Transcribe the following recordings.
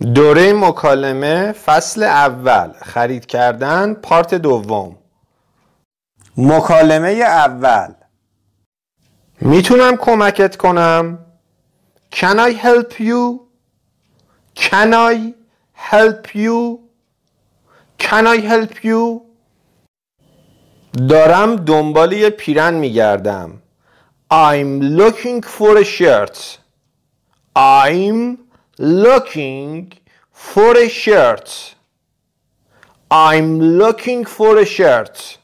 دوره مکالمه فصل اول خرید کردن پارت دوم مکالمه اول میتونم کمکت کنم Can I help you Can I help you Can I help you دارم دنبال یه پیرن میگردم I'm looking for a shirt I'm looking for a shirt I'm looking for a shirt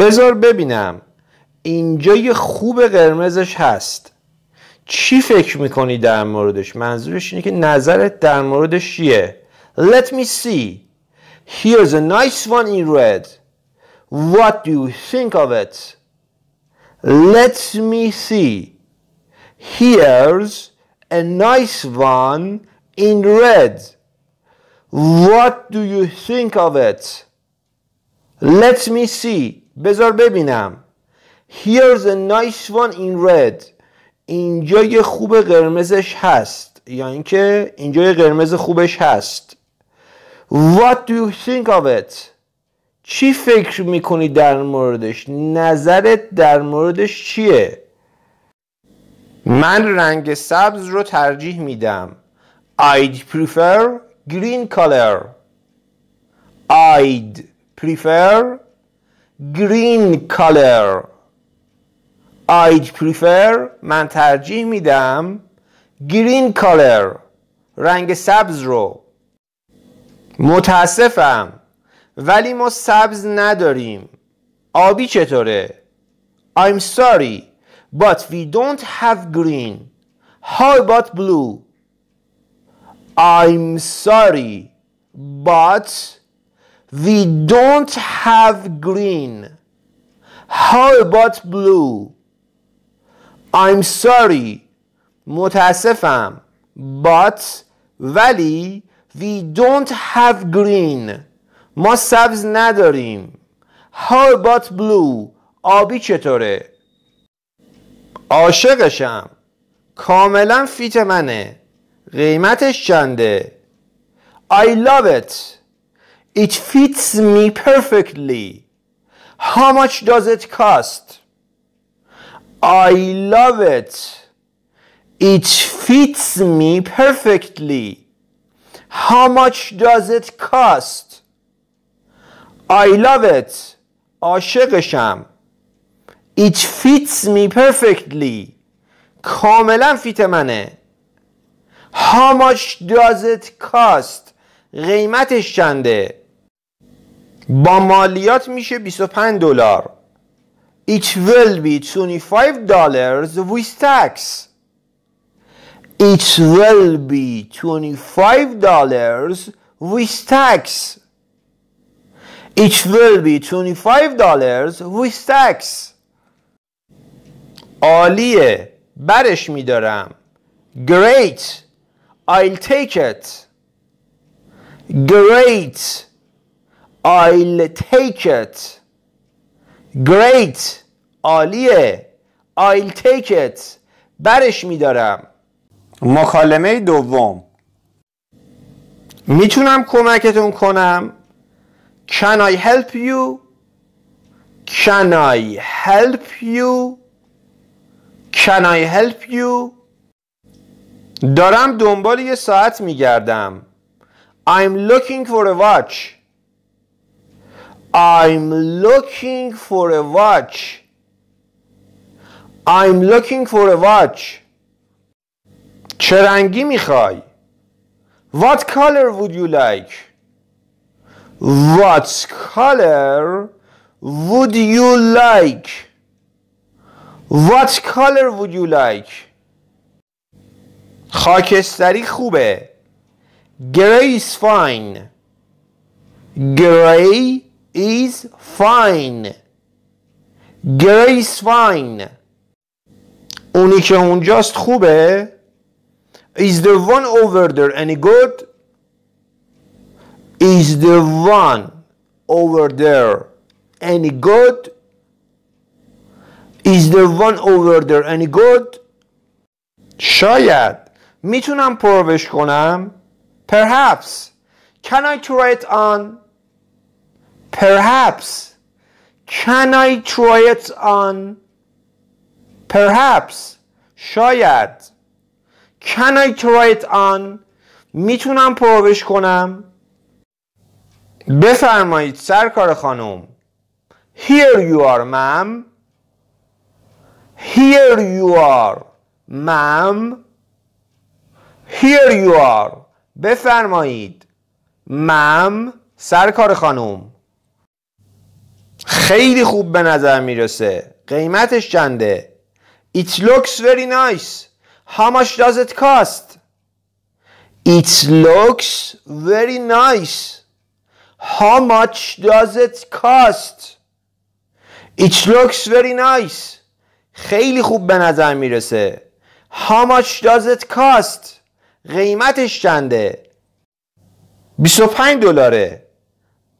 بذار ببینم اینجا یه خوب قرمزش هست چی فکر میکنی در موردش؟ منظورش اینه که نظرت در موردش چیه؟ Let me see Here's a nice one in red What do you think of it? Let me see Here's a nice one in red. What do you think of it? Let me see. بذار ببینم. Here's a nice one in red. اینجا یه خوب قرمزش هست یا اینکه اینجا یه قرمز خوبش هست. What do you think of it? چی فکر میکنی در موردش؟ نظرت در موردش چیه؟ من رنگ سبز رو ترجیح میدم I'd prefer green color I'd prefer green color I'd prefer من ترجیح میدم green color رنگ سبز رو متاسفم ولی ما سبز نداریم آبی چطوره I'm sorry But we don't have green. How about blue? I'm sorry, but we don't have green. How about blue? I'm sorry. متاسفم. But ولی we don't have green. ما سبز نداریم. How about blue? آبی چطوره؟ عاشقشم کاملا فیت منه قیمتش چنده I love it It fits me perfectly How much does it cost? I love it It fits me perfectly How much does it cost? I love it عاشقشم It fits me perfectly. کاملا فیت منه. How much does it cost? قیمتش چنده؟ با مالیات میشه 25 دلار. It will be 25 dollars with tax. It will be 25 dollars with tax. It will be 25 dollars with tax. عالیه برش میدارم great I'll take it great I'll take it great عالیه I'll take it برش میدارم مکالمه دوم میتونم کمکتون کنم Can I help you? Can I help you? Can I help you? دارم دنبال یه ساعت میگردم. I'm looking for a watch. I'm looking for a watch. I'm looking for a watch. چه رنگی میخوای؟ What color would you like? What color would you like? What color would you like? خاکستری خوبه. Gray is fine. Gray is fine. Gray is fine. اونی که اونجاست خوبه. Is the one over there any good? Is the one over there any good? Is the one over there any good? شاید میتونم پروش کنم Perhaps Can I try it on? Perhaps Can I try it on? Perhaps شاید Can I try it on? میتونم پروش کنم بفرمایید سرکار خانم Here you are ma'am Here you are ma'am Here you are بفرمایید ma'am سرکار خانم خیلی خوب به نظر میرسه قیمتش چنده It looks very nice How much does it cost? It looks very nice How much does it cost? It looks very nice خیلی خوب به نظر میرسه How much does it cost؟ قیمتش چنده 25 دلاره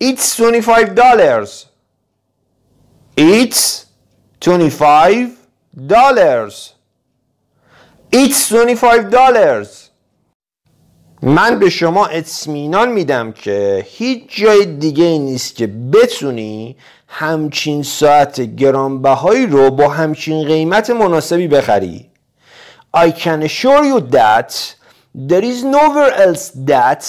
It's 25 dollars It's 25 dollars It's 25 dollars من به شما اطمینان میدم که هیچ جای دیگه نیست که بتونی همچین ساعت گرانبهایی رو با همچین قیمت مناسبی بخری I can assure you that there is nowhere else that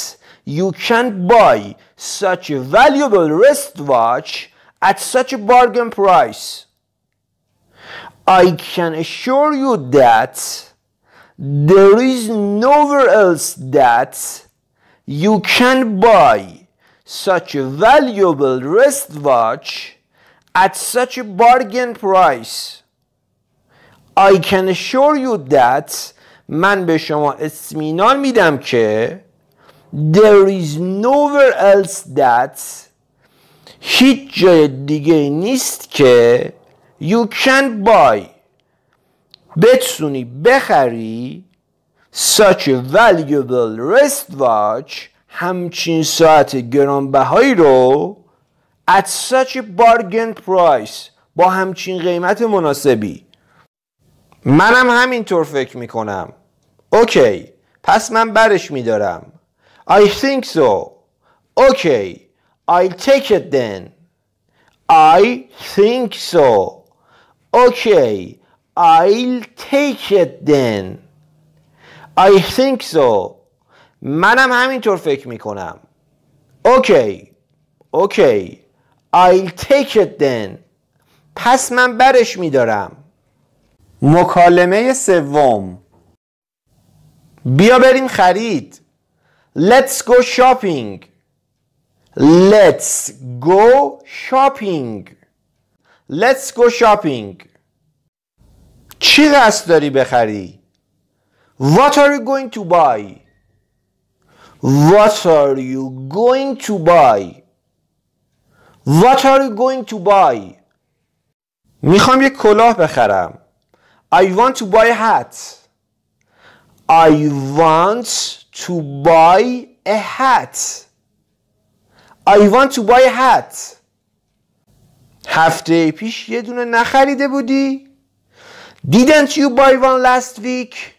you can buy such a valuable wristwatch at such a bargain price I can assure you that there is nowhere else that you can buy such a valuable wristwatch at such a bargain price I can assure you that من به شما اطمینان میدم که there is nowhere else that هیچ جای دیگه نیست که you can buy بتونی بخری such a valuable watch همچین ساعت گرانبهایی رو at such a bargain price با همچین قیمت مناسبی منم همینطور فکر میکنم اوکی پس من برش میدارم I think so اوکی I'll take it then I think so اوکی I'll take it then I think so منم همینطور فکر میکنم اوکی اوکی I'll take it then پس من برش میدارم مکالمه سوم بیا بریم خرید Let's go shopping Let's go shopping Let's go shopping چی قصد داری بخری What are you going to buy What are you going to buy What are you going to buy میخوام یک کلاه بخرم I want to buy a hat I want to buy a hat I want to buy a hat هفته پیش یه دونه نخریده بودی؟ Didn't you buy one last week?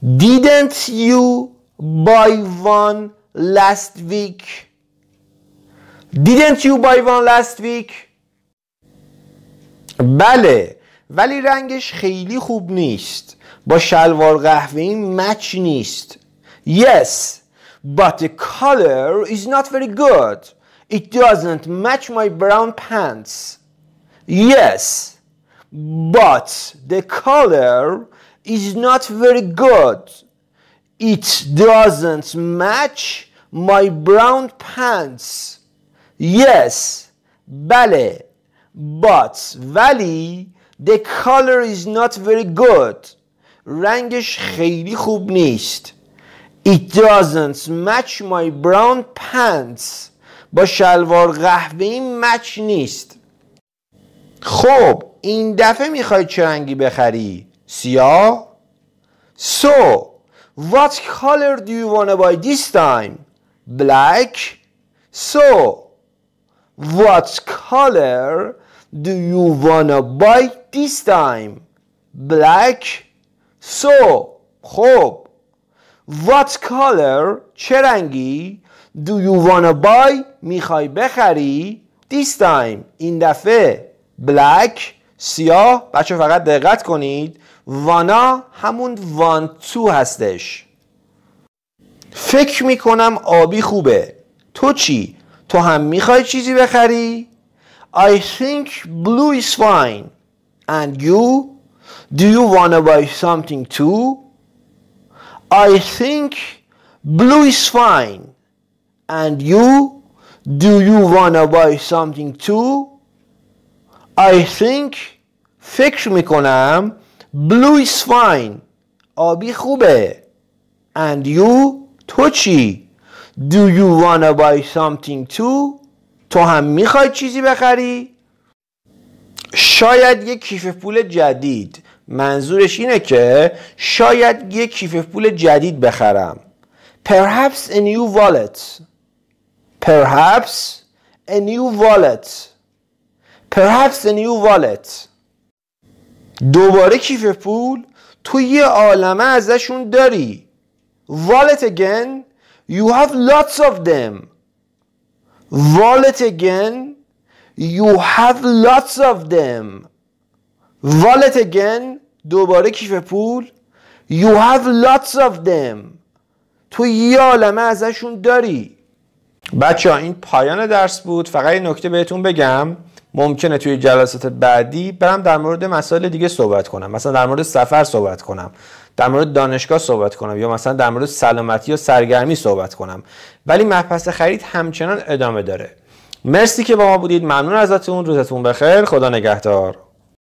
Didn't you buy one last week? Didn't you buy one last week? بله ولی رنگش خیلی خوب نیست با شلوار این مچ نیست Yes but the color is not very good It doesn't match my brown pants Yes but the color is not very good. It doesn't match my brown pants. Yes, بله but ولی the color is not very good رنگش خیلی خوب نیست It doesn't match my brown pants با شلوار قهوه‌ای مچ نیست خب این دفعه میخوای چه رنگی بخری سیاه So what color do you wanna buy this time black So what color do you wanna buy this time black So خب What color چه رنگی Do you wanna buy میخوای بخری This time این دفعه بلک سیاه بچه فقط دقت کنید وانا همون وان تو هستش فکر میکنم آبی خوبه تو چی؟ تو هم میخوای چیزی بخری؟ I think blue is fine And you? Do you wanna buy something too? I think blue is fine And you? Do you wanna buy something too? I think فکر میکنم blue is fine آبی خوبه and you تو چی do you wanna buy something too تو هم میخوای چیزی بخری شاید یک کیف پول جدید منظورش اینه که شاید یک کیف پول جدید بخرم perhaps a new wallet perhaps a new wallet Perhaps a new wallet دوباره کیف پول تو یه عالمه ازشون داری Wallet again You have lots of them Wallet again You have lots of them Wallet again دوباره کیف پول You have lots of them تو یه عالمه ازشون داری بچه ها این پایان درس بود فقط یه نکته بهتون بگم ممکنه توی جلسات بعدی برم در مورد مسائل دیگه صحبت کنم مثلا در مورد سفر صحبت کنم در مورد دانشگاه صحبت کنم یا مثلا در مورد سلامتی یا سرگرمی صحبت کنم ولی مبحث خرید همچنان ادامه داره مرسی که با ما بودید ممنون ازتون روزتون بخیر خدا نگهدار